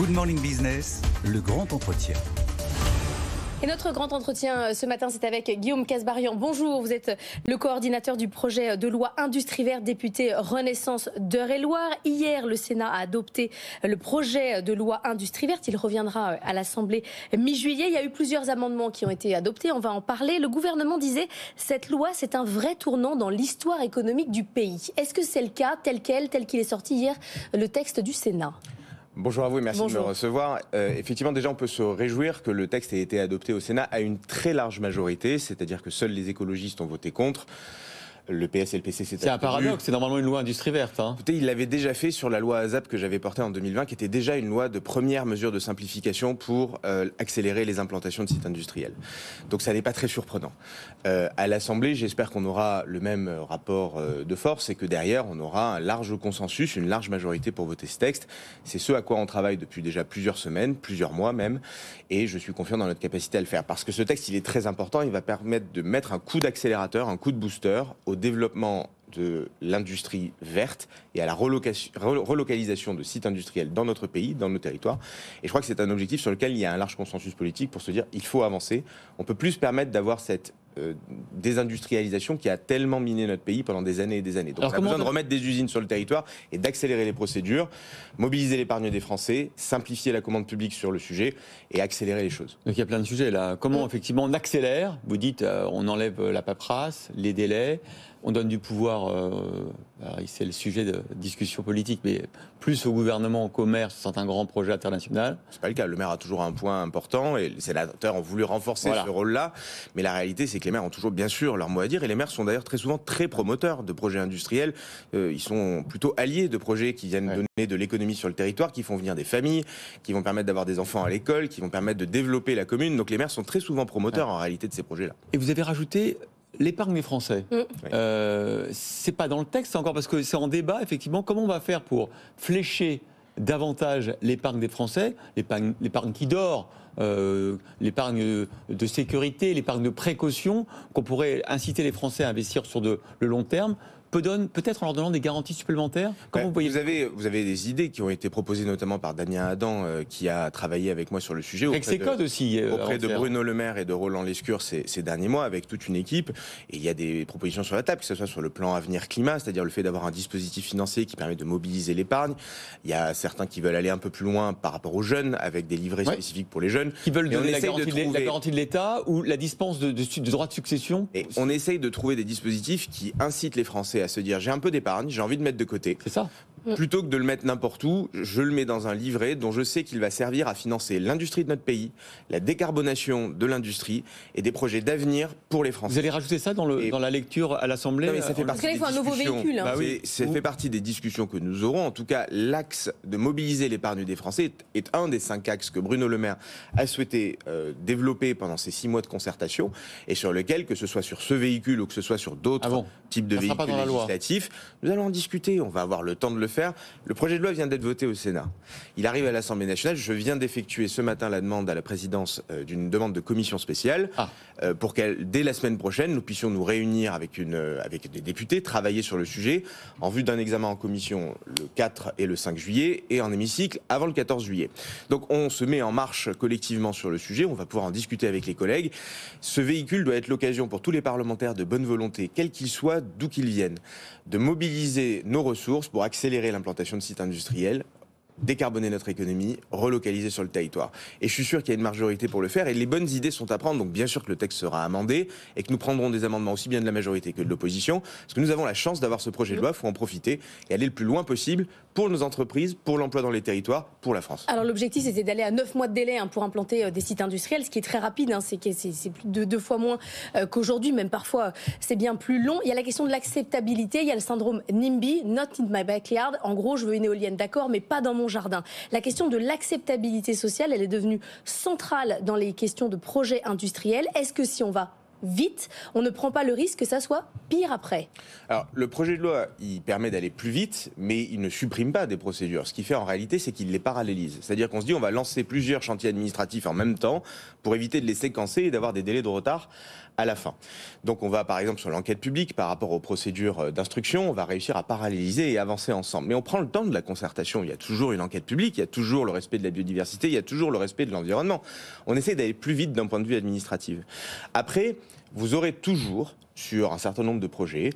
Good Morning Business, le grand entretien. Et notre grand entretien euh, ce matin, c'est avec Guillaume Casbarian. Bonjour, vous êtes le coordinateur du projet euh, de loi Industrie verte, député Renaissance d'Eure-et-Loire. Hier, le Sénat a adopté euh, le projet de loi Industrie verte. Il reviendra à l'Assemblée mi-juillet. Il y a eu plusieurs amendements qui ont été adoptés. On va en parler. Le gouvernement disait cette loi, c'est un vrai tournant dans l'histoire économique du pays. Est-ce que c'est le cas, tel quel, tel qu'il est sorti hier, le texte du Sénat Bonjour à vous et merci de me recevoir. Euh, effectivement, déjà, on peut se réjouir que le texte ait été adopté au Sénat à une très large majorité, c'est-à-dire que seuls les écologistes ont voté contre le C'est un paradoxe, c'est normalement une loi industrie verte. Hein. Écoutez, il l'avait déjà fait sur la loi ASAP que j'avais portée en 2020, qui était déjà une loi de première mesure de simplification pour euh, accélérer les implantations de sites industriels. Donc ça n'est pas très surprenant. Euh, à l'Assemblée, j'espère qu'on aura le même euh, rapport de force et que derrière, on aura un large consensus, une large majorité pour voter ce texte. C'est ce à quoi on travaille depuis déjà plusieurs semaines, plusieurs mois même, et je suis confiant dans notre capacité à le faire. Parce que ce texte, il est très important, il va permettre de mettre un coup d'accélérateur, un coup de booster au développement de l'industrie verte et à la relocalisation de sites industriels dans notre pays, dans nos territoires. Et je crois que c'est un objectif sur lequel il y a un large consensus politique pour se dire il faut avancer. On peut plus permettre d'avoir cette euh, désindustrialisation qui a tellement miné notre pays pendant des années et des années. Donc on a besoin de remettre des usines sur le territoire et d'accélérer les procédures, mobiliser l'épargne des Français, simplifier la commande publique sur le sujet et accélérer les choses. Donc il y a plein de sujets là. Comment mmh. effectivement on accélère Vous dites euh, on enlève la paperasse, les délais, on donne du pouvoir, euh, c'est le sujet de discussion politique, mais plus au gouvernement qu'au commerce un un grand projet international. C'est pas le cas. Le maire a toujours un point important et les sénateurs ont voulu renforcer ce rôle-là. Mais la réalité, c'est que les maires ont toujours, bien sûr, leur mot à dire. Et les maires sont d'ailleurs très souvent très promoteurs de projets industriels. Euh, ils sont plutôt alliés de projets qui viennent donner de l'économie sur le territoire, qui font venir des familles, qui vont permettre d'avoir des enfants à l'école, qui vont permettre de développer la commune. Donc les maires sont très souvent promoteurs en réalité de ces projets-là. Et vous avez rajouté L'épargne des Français, Ce mm. euh, n'est c'est pas dans le texte encore parce que c'est en débat effectivement. Comment on va faire pour flécher davantage l'épargne des Français, l'épargne qui dort, euh, l'épargne de sécurité, l'épargne de précaution, qu'on pourrait inciter les Français à investir sur le long terme peut-être en leur donnant des garanties supplémentaires bah, vous, vous, avez, vous avez des idées qui ont été proposées notamment par Damien Adam, euh, qui a travaillé avec moi sur le sujet. Euh, auprès de, aussi. auprès de Bruno Le Maire et de Roland Lescure ces, derniers mois, avec toute une équipe. Et il y a des propositions sur la table, que ce soit sur le plan avenir climat, c'est-à-dire le fait d'avoir un dispositif financier qui permet de mobiliser l'épargne. Il y a certains qui veulent aller un peu plus loin par rapport aux jeunes, avec des livrets spécifiques pour les jeunes. Qui veulent donner la garantie de, l'État ou la dispense de, droits de de succession. Et on essaye de trouver des dispositifs qui incitent les Français à se dire j'ai un peu d'épargne, j'ai envie de mettre de côté. C'est ça. Mm. Plutôt que de le mettre n'importe où, je le mets dans un livret dont je sais qu'il va servir à financer l'industrie de notre pays, la décarbonation de l'industrie et des projets d'avenir pour les Français. Vous allez rajouter ça dans, le, dans la lecture à l'Assemblée mais ça euh, fait partie des un Nouveau véhicule, hein. bah oui. Ça fait partie des discussions que nous aurons. En tout cas, l'axe de mobiliser l'épargne des Français est, un des cinq axes que Bruno Le Maire a souhaité euh, développer pendant ces six mois de concertation et sur lequel, que ce soit sur ce véhicule ou que ce soit sur d'autres ah types de véhicules législatifs, nous allons en discuter. On va avoir le temps de le faire. Le projet de loi vient d'être voté au Sénat. Il arrive à l'Assemblée nationale. Je viens d'effectuer ce matin la demande à la présidence euh, d'une demande de commission spéciale ah. euh, pour qu'elle, dès la semaine prochaine, nous puissions nous réunir avec, une, euh, avec des députés, travailler sur le sujet en vue d'un examen en commission le 4 et le 5 juillet et en hémicycle avant le 14 juillet. Donc on se met en marche collectivement sur le sujet. On va pouvoir en discuter avec les collègues. Ce véhicule doit être l'occasion pour tous les parlementaires de bonne volonté, quels qu'ils soient, d'où qu'ils viennent, de mobiliser nos ressources pour accélérer l'implantation de sites industriels décarboner notre économie, relocaliser sur le territoire. Et je suis sûr qu'il y a une majorité pour le faire, et les bonnes idées sont à prendre, donc bien sûr que le texte sera amendé, et que nous prendrons des amendements aussi bien de la majorité que de l'opposition, parce que nous avons la chance d'avoir ce projet de loi, il faut en profiter, et aller le plus loin possible pour nos entreprises, pour l'emploi dans les territoires, pour la France. Alors l'objectif, c'était d'aller à 9 mois de délai hein, pour implanter euh, des sites industriels, ce qui est très rapide, hein, c'est deux fois moins euh, qu'aujourd'hui, même parfois euh, c'est bien plus long. Il y a la question de l'acceptabilité, il y a le syndrome NIMBY, not in my backyard, en gros je veux une éolienne, d'accord, mais pas dans mon jardin. La question de l'acceptabilité sociale, elle est devenue centrale dans les questions de projets industriels. Est-ce que si on va vite, on ne prend pas le risque que ça soit pire après. Alors, le projet de loi, il permet d'aller plus vite, mais il ne supprime pas des procédures. Ce qu'il fait en réalité, c'est qu'il les parallélise. C'est-à-dire qu'on se dit, on va lancer plusieurs chantiers administratifs en même temps pour éviter de les séquencer et d'avoir des délais de retard à la fin. Donc on va par exemple sur l'enquête publique par rapport aux procédures euh, d'instruction, on va réussir à paralléliser et avancer ensemble. Mais on prend le temps de la concertation. Il y a toujours une enquête publique, il y a toujours le respect de la biodiversité, il y a toujours le respect de l'environnement. On essaie d'aller plus vite d'un point de vue administratif. Après, vous aurez toujours sur un certain nombre de projets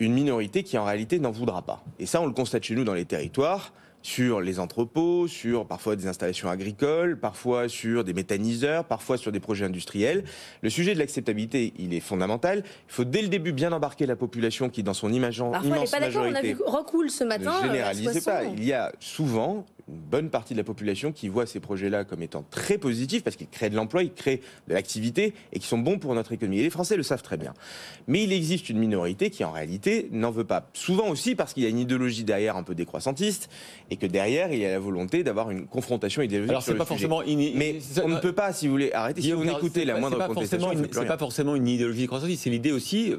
une minorité qui en réalité n'en voudra pas. Et ça, on le constate chez nous dans les territoires sur les entrepôts, sur parfois des installations agricoles, parfois sur des méthaniseurs, parfois sur des projets industriels. Le sujet de l'acceptabilité, il est fondamental. Il faut dès le début bien embarquer la population qui, dans son image, parfois, immense elle pas d'accord. on a vu Recoule ce matin. Ne euh, généralisez pas. Il y a souvent une bonne partie de la population qui voit ces projets-là comme étant très positifs parce qu'ils créent de l'emploi, ils créent de l'activité et qui sont bons pour notre économie. Et les Français le savent très bien. Mais il existe une minorité qui, en réalité, n'en veut pas. Souvent aussi parce qu'il y a une idéologie derrière un peu décroissantiste et que derrière, il y a la volonté d'avoir une confrontation idéologique. Alors, n'est pas forcément. Une... Mais on ne peut pas, si vous voulez, arrêter. Si vous n'écoutez la moindre contestation. C'est pas forcément une idéologie décroissantiste. C'est l'idée aussi euh,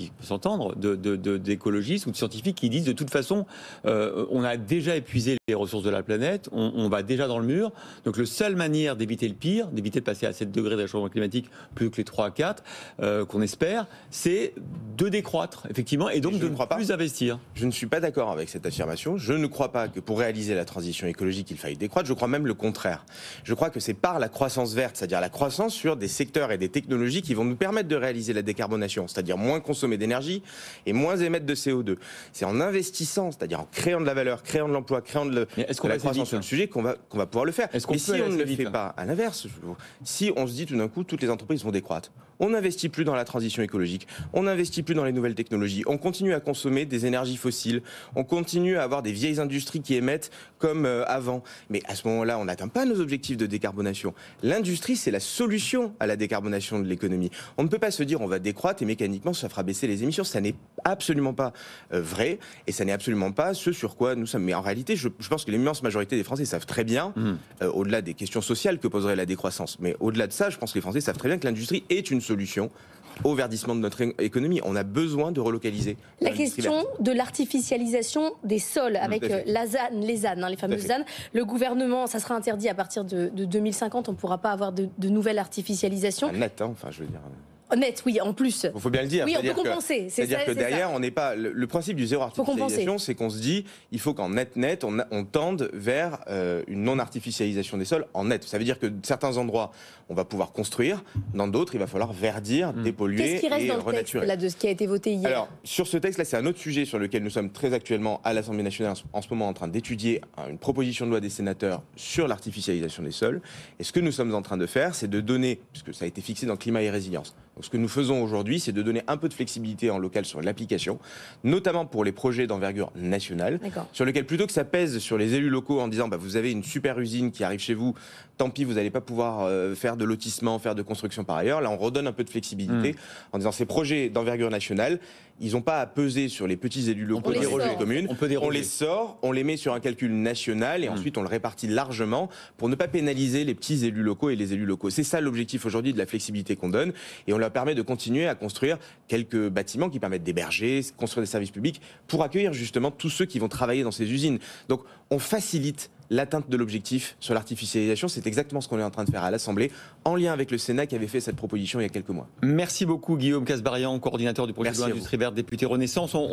qui peut s'entendre, d'écologistes de, ou de scientifiques qui disent de toute façon, euh, on a déjà épuisé les ressources de la planète, on, va déjà dans le mur. Donc la seule manière d'éviter le pire, d'éviter de passer à 7 degrés de réchauffement climatique plus que les 3 à 4, euh, qu'on espère, c'est de décroître, effectivement, et donc de ne crois plus investir. Je ne suis pas d'accord avec cette affirmation. Je ne crois pas que pour réaliser la transition écologique, il faille décroître. Je crois même le contraire. Je crois que c'est par la croissance verte, c'est-à-dire la croissance sur des secteurs et des technologies qui vont nous permettre de réaliser la décarbonation, c'est-à-dire moins consommer d'énergie et moins émettre de CO2. C'est en investissant, c'est-à-dire en créant de la valeur, créant de l'emploi, créant de, la croissance sur le sujet qu'on va, qu'on va pouvoir le faire. Mais si on ne le fait hein pas, à l'inverse, si on se dit tout d'un coup, toutes les entreprises vont décroître, on n'investit plus dans la transition écologique, on n'investit plus dans les nouvelles technologies, on continue à consommer des énergies fossiles, on continue à avoir des vieilles industries qui émettent comme euh, avant. Mais à ce moment-là, on n'atteint pas nos objectifs de décarbonation. L'industrie, c'est la solution à la décarbonation de l'économie. On ne peut pas se dire on va décroître et mécaniquement ça fera baisser les émissions. Ça n'est absolument pas euh, vrai et ça n'est absolument pas ce sur quoi nous sommes. Mais en réalité, je, pense que l'immense majorité des Français savent très bien, mm. euh, au-delà des questions sociales que poserait la décroissance, mais au-delà de ça, je pense que les Français savent très bien que l'industrie est une solution au verdissement de notre économie. On a besoin de relocaliser. La question de l'artificialisation des sols avec euh, la ZAN, les ZAN, hein, les fameuses ZAN. Le gouvernement, ça sera interdit à partir de, 2050. On ne pourra pas avoir de, nouvelles nouvelle artificialisation. Un enfin, je veux dire net, oui, en plus. faut bien le dire. Oui, on peut compenser. C'est-à-dire que derrière, on n'est pas. Le, principe du zéro artificialisation, c'est qu'on se dit, il faut qu'en net-net, on, on, tende vers euh, une non-artificialisation des sols en net. Ça veut dire que certains endroits, on va pouvoir construire, dans d'autres, il va falloir verdir, mmh. dépolluer Qu'est-ce qui reste dans le texte, là, de ce qui a été voté hier Alors, sur ce texte-là, c'est un autre sujet sur lequel nous sommes très actuellement à l'Assemblée nationale en ce moment en train d'étudier une proposition de loi des sénateurs sur l'artificialisation des sols. Et ce que nous sommes en train de faire, c'est de donner, puisque ça a été fixé dans Climat et Résilience, ce que nous faisons aujourd'hui, c'est de donner un peu de flexibilité en local sur l'application, notamment pour les projets d'envergure nationale, sur lesquels plutôt que ça pèse sur les élus locaux en disant bah, vous avez une super usine qui arrive chez vous, tant pis, vous n'allez pas pouvoir euh, faire de lotissement, faire de construction par ailleurs. Là, on redonne un peu de flexibilité hmm. en disant ces projets d'envergure nationale, ils n'ont pas à peser sur les petits élus locaux des communes. On, peut on les sort, on les met sur un calcul national et hmm. ensuite on le répartit largement pour ne pas pénaliser les petits élus locaux et les élus locaux. C'est ça l'objectif aujourd'hui de la flexibilité qu'on donne et on l'a permet de continuer à construire quelques bâtiments qui permettent d'héberger, construire des services publics pour accueillir justement tous ceux qui vont travailler dans ces usines. Donc on facilite l'atteinte de l'objectif sur l'artificialisation. C'est exactement ce qu'on est en train de faire à l'Assemblée, en lien avec le Sénat qui avait fait cette proposition il y a quelques mois. Merci beaucoup Guillaume Casbarian, coordinateur du projet Verte, député Renaissance.